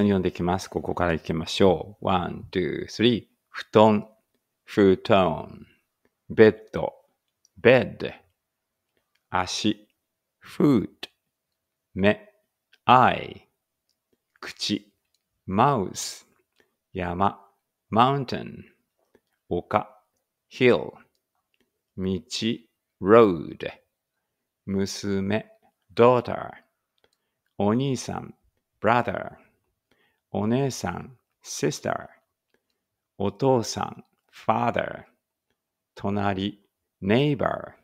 緒に読んできます。ここからいきましょう。ワン、ツー、スリー。布団、布団。ベッド、ベッド。足、フード。目、アイ。口、マウス。山、マウンテン。丘、ヒール。道、ロード。娘、ドーター。お兄さん、ブラダー。お姉さん、sister。お父さん、father。隣、neighbor。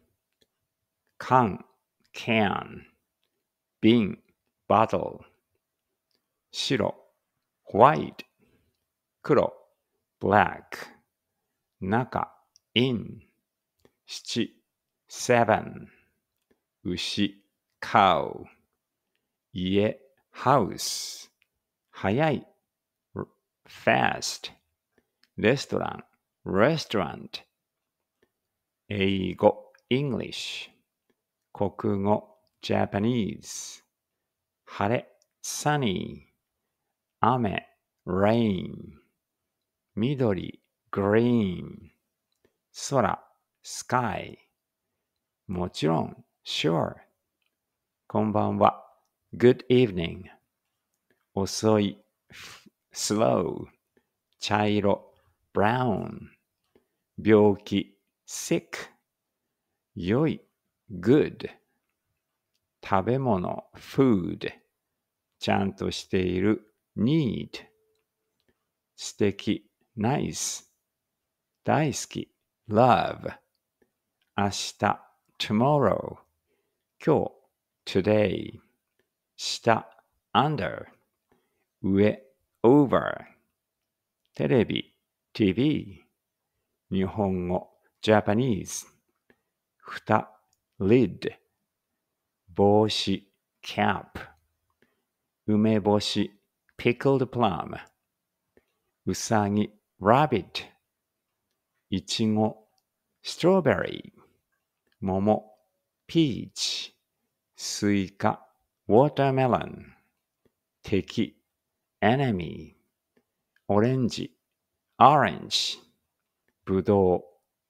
缶、can。瓶、bottle。白、white。黒、black。中、in。七、seven。牛、cow。家、house。早い fast レストラン restaurant 英語 English 国語 Japanese 晴れ sunny 雨 rain 緑 green 空 sky もちろん sure こんばんは good evening 遅い、slow、茶色、brown、病気、sick、良い、good、食べ物、food、ちゃんとしている、need、素敵、nice、大好き、love、明日、tomorrow、今日、today、下、under 上、over。テレビ、tv。日本語、japanese。蓋、lid。帽子、cap。梅干し、pickled plum。うさぎ、rabbit。いちご、strawberry。桃、peach。スイカ、watermelon。敵、enemy オレンジ orange ぶどう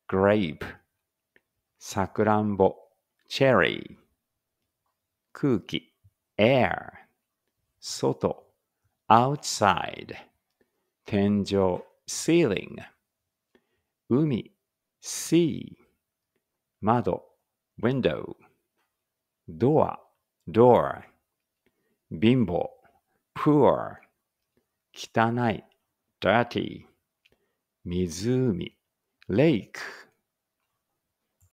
grape サクランボ cherry 空気 air 外 outside 天井 ceiling 海 sea 窓 window ドア door 貧乏 poor 汚い、dirty、湖、lake